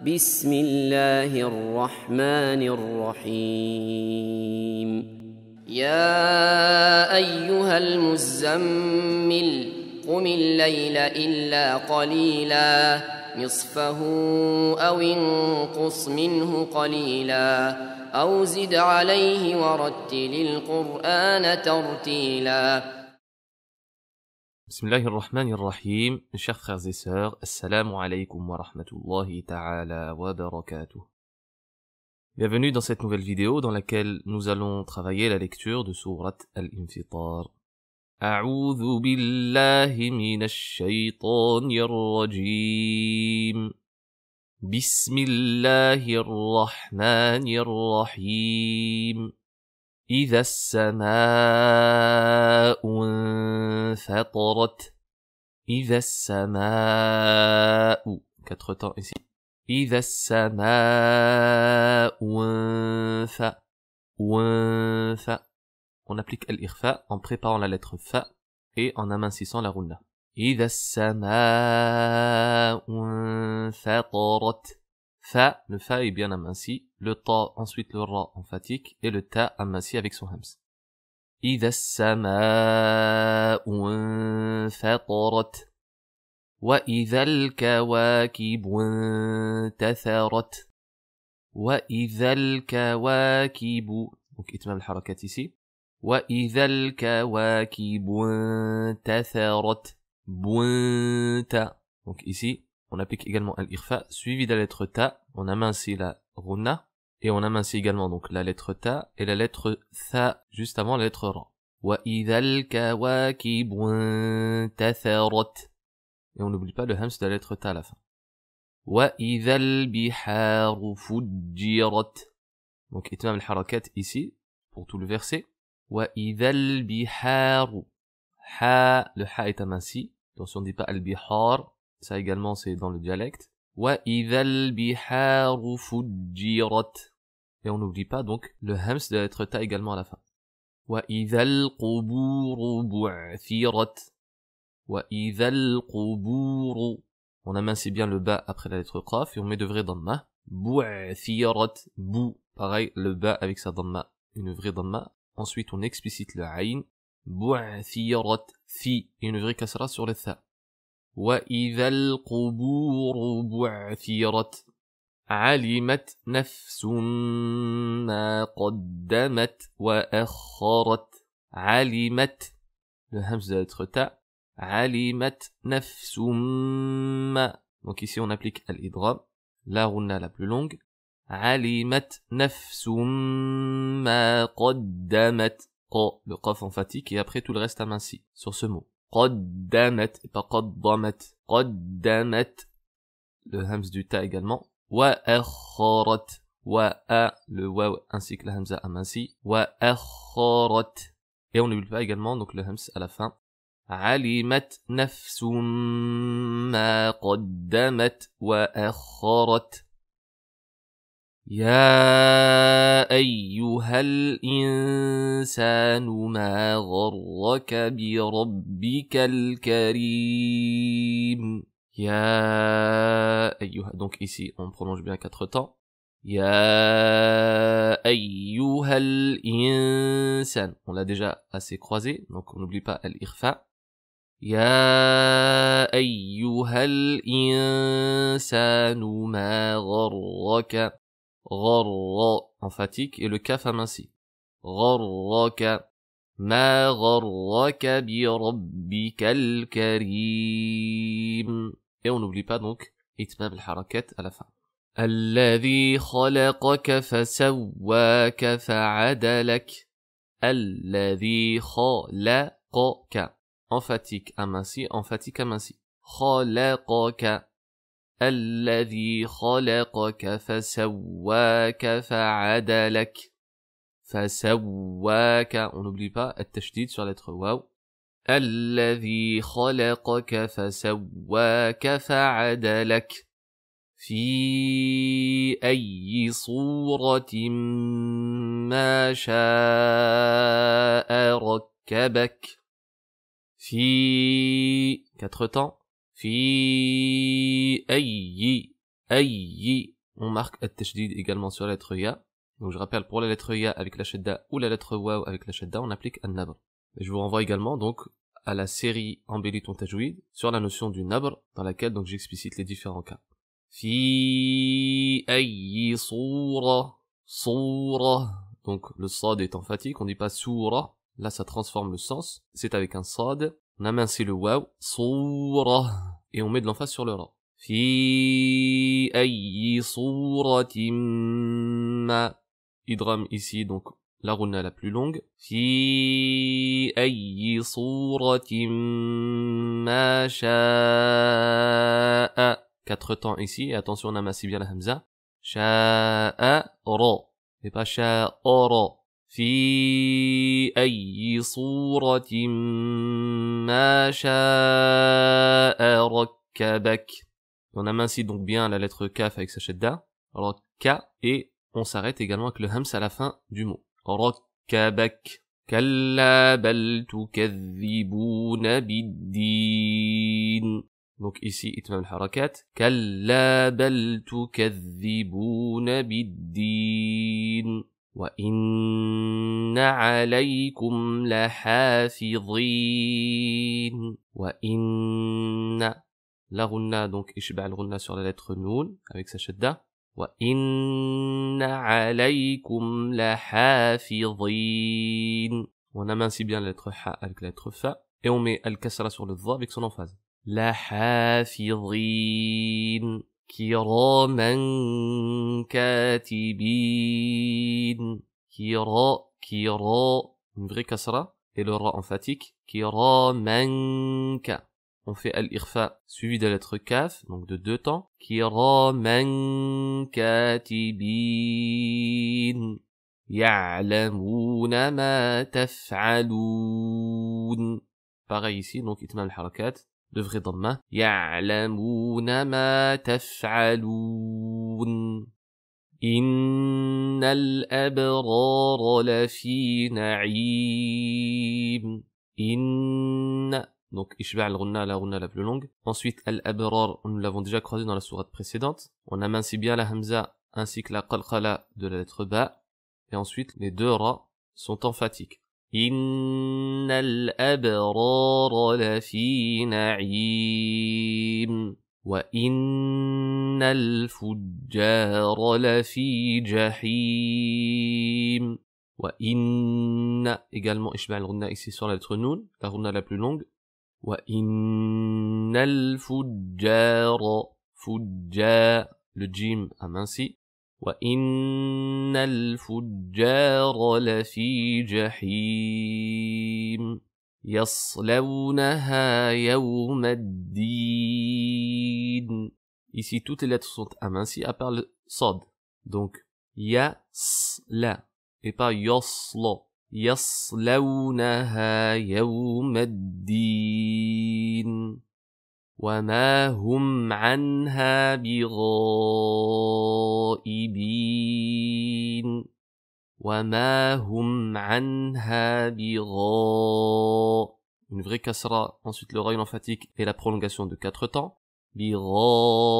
بسم الله الرحمن الرحيم يا ايها المزمل قم الليل الا قليلا نصفه او انقص منه قليلا او زد عليه ورتل القران ترتيلا بسم الله الرحمن الرحيم شيخ خازيسور السلام عليكم ورحمة الله تعالى وبركاته Bienvenue dans cette nouvelle vidéo dans laquelle nous allons travailler la lecture de سورة الانفطار أعوذ بالله من الشيطان الرجيم بسم الله الرحمن الرحيم إذا السماء انفطرت إذا السماء quatre temps ici إذا السماء انفا انفا on applique l'irfa en préparant la lettre fa et en amincissant la rouna إذا السماء انفطرت فا le fa est bien amincie, le ta ensuite le ra emphatique et le ta amincie avec son hams. إذا السماء انفطرت وإذا الكواكب انتثرت وإذا الكواكب دونك إتمام الحركات سي وإذا الكواكب انتثرت بونت دونك ici On applique également al-irfa, suivi de la lettre ta. On amincit la runa. Et on amincit également donc la lettre ta et la lettre tha juste avant la lettre ra. Et on n'oublie pas le hams de la lettre ta à la fin. Donc, itmam al-harakat ici, pour tout le verset. le ha est aminci. Donc, si on ne dit pas al-bihar, ça également, c'est dans le dialecte. Et on n'oublie pas donc le hams de la lettre ta également à la fin. On amincit bien le ba après la lettre qaf et on met de vrai dhamma. Bu'athirat, bou. Pareil, le ba avec sa dhamma, une vraie dhamma. Ensuite, on explicite le aïn. fi. une vraie cassera sur le tha. واذا القبور بعثرت علمت نفس ما قدمت واخرت علمت الهمزه تاء علمت نفس ما donc ici on applique al-idgham la runa la plus longue علمت نفس ما قدمت ق le qaf emphatique et après tout le reste aminci sur ce mot قدمت et pas قدمت قدمت le hams du ta également وأخرت وأ le waw ainsi que la hamza aminci وأخرت et on n'oublie pas également donc le hams à la fin علمت نفس ما قدمت وأخرت يا ايها الانسان ما غرك بربك الكريم يا ايها دونك ici on prolonge bien quatre temps يا ايها الانسان on l'a déjà assez croisé donc on n'oublie pas الاخفاء يا ايها الانسان ما غرك غر emphatique et le كاف aminci. غرك ما غرك بربك الكريم Et on n'oublie pas donc إتمام الحركات à la fin. الذي خلقك فسواك فعدلك الذي خلقك emphatique aminci emphatique aminci خلقك الذي خلقك فسواك فعدلك فسواك on n'oublie pas التشديد sur la lettre واو الذي خلقك فسواك فعدلك في أي صورة ما شاء ركبك في quatre temps Fi On marque at également sur la lettre ya. Donc je rappelle pour la lettre ya avec la shadda ou la lettre waw avec la shadda, on applique an-nabr. je vous renvoie également donc à la série Embellit ton sur la notion du nabr dans laquelle donc j'explicite les différents cas. Fi ayi soura soura. Donc le sad est emphatique, on dit pas soura. Là ça transforme le sens. C'est avec un sad Naman si le waw, soura. Et on met de l'emphase sur le ra. Fi ayi il Idram ici, donc la runa la plus longue. Fi ayi tim ma sha'a. Quatre temps ici, et attention on a bien la hamza. Sha'a ra. Et pas sha'a ra. في أي صورة ما شاء ركبك. On amincit donc bien la lettre kaf avec sa chedda. rakka, et on s'arrête également avec le hams à la fin du mot. Rakkabak. Kalla bal tukadhibuna biddin. Donc ici, itmam al-harakat. Kalla bal tukadhibuna biddin. وان عليكم لحافظين وان لا غنى دونك اشبع الغنى سور لتر نون avec sa شده وان عليكم لحافظين وانا مانسي بيان لتر ح avec لتر ف et on met الكسره sur le ظ avec son emphase لحافظين كراما كاتبين كرا كرا une vraie kasra et le ra emphatique kiramanka on fait al-ikhfa suivi de la lettre kaf donc de deux temps kiramankatibin ya'lamuna ma taf'alun pareil ici donc itmam al-harakat لو فغي ضمه يعلمون ما تفعلون إن الأبرار لفي نعيم إن Donc, Ishba al-Ghunna, la Ghunna la plus longue. Ensuite, Al-Abrar, nous l'avons déjà croisé dans la sourate précédente. On a ainsi bien la Hamza ainsi que la Qalqala de la lettre Ba. Et ensuite, les deux Ra sont emphatiques. إن الأبرار لفي نعيم وإن الفجار لفي جحيم وإن également إشبع الغنى ici sur la lettre نون la غنة la plus longue وإن الفجار فجا le jim وان الفجار لفي جحيم يصلونها يوم الدين Ici, toutes les lettres sont amincies à part le sod. Donc, yasla et pas yoslo. Yaslawnaha yawm ad-din. وما هم عنها بغائبين وما هم عنها بغائبين une vraie kasra, ensuite le rayon emphatique et la prolongation de quatre temps. بغائبين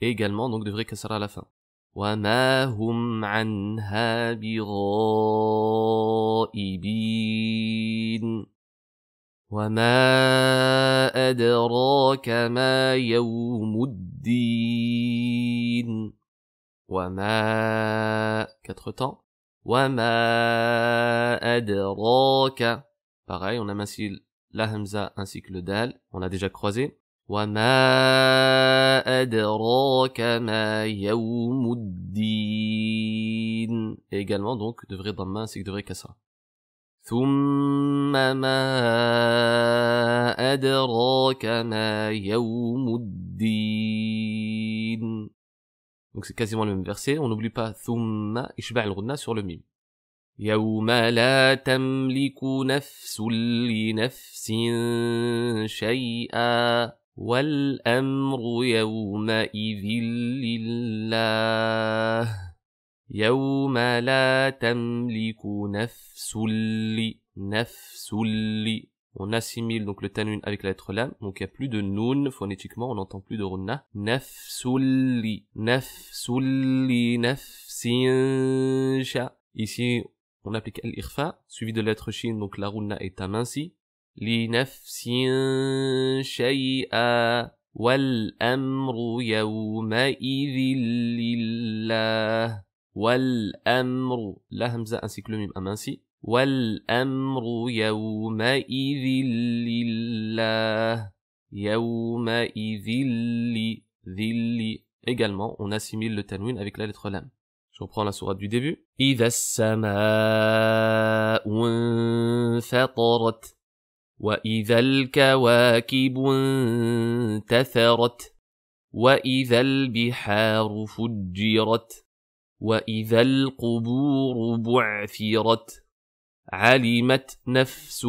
également donc de vraie kasra à la fin. وما هم عنها بغائبين وما أدراك ما يوم الدين وما quatre temps وما أدراك pareil on a ainsi la hamza ainsi que le dal on a déjà croisé وما أدراك ما يوم الدين Et également donc de vrai dhamma ainsi que de vrai kasra ثم ما أدراك ما يوم الدين Donc c'est quasiment le même verset, on n'oublie pas ثم إشباع الغنى sur le mime. يوم لا تملك نفس لنفس شيئا والأمر يومئذ لله يوم لا تملك نفس نفس On assimile donc le tanun avec la lettre lam, donc il n'y a plus de nun phonétiquement, on n'entend plus de runna. Nafsulli, nafsulli, nafsinsha. Ici, on applique l'irfa, suivi de la lettre shin, donc la runna est amincie. Li nafsin shay'a. amru yawma lillah. والأمر لا همزة ainsi que le mime aminci والأمر يومئذ لله يومئذ لي ذلي également on assimile le tanwin avec la lettre lam je reprends la sourate du début إذا السماء انفطرت وإذا الكواكب انتثرت وإذا البحار فجرت واذا القبور بعثرت علمت نفس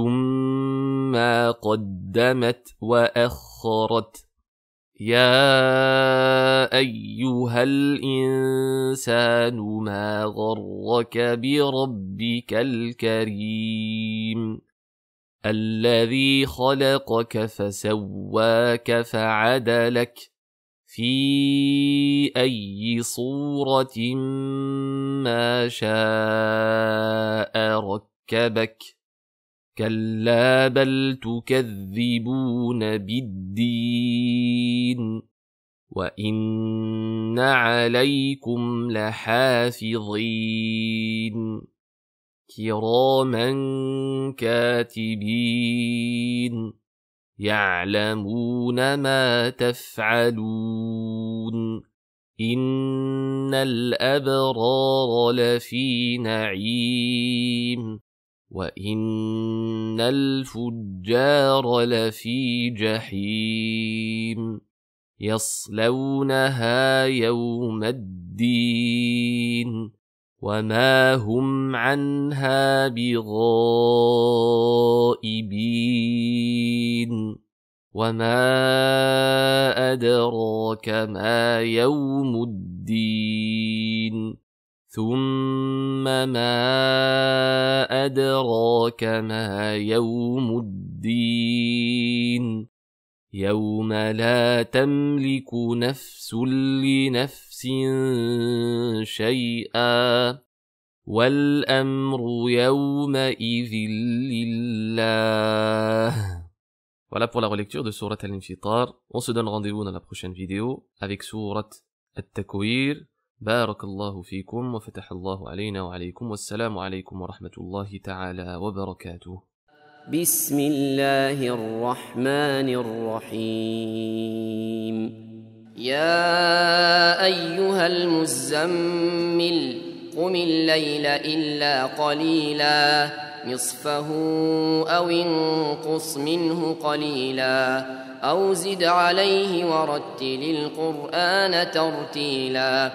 ما قدمت واخرت يا ايها الانسان ما غرك بربك الكريم الذي خلقك فسواك فعدلك في أي صورة ما شاء ركبك كلا بل تكذبون بالدين وإن عليكم لحافظين كراما كاتبين يعلمون ما تفعلون ان الابرار لفي نعيم وان الفجار لفي جحيم يصلونها يوم الدين وما هم عنها بغائبين وما أدراك ما يوم الدين ثم ما أدراك ما يوم الدين يوم لا تملك نفس لنفس شيئا والأمر يومئذ لله Voilà pour la relecture de Surat Al-Infitar. On se donne rendez-vous dans la prochaine vidéo avec Surat Al-Takwir. بارك الله فيكم وفتح الله علينا وعليكم والسلام عليكم ورحمة الله تعالى وبركاته بسم الله الرحمن الرحيم يا ايها المزمل قم الليل الا قليلا نصفه او انقص منه قليلا او زد عليه ورتل القران ترتيلا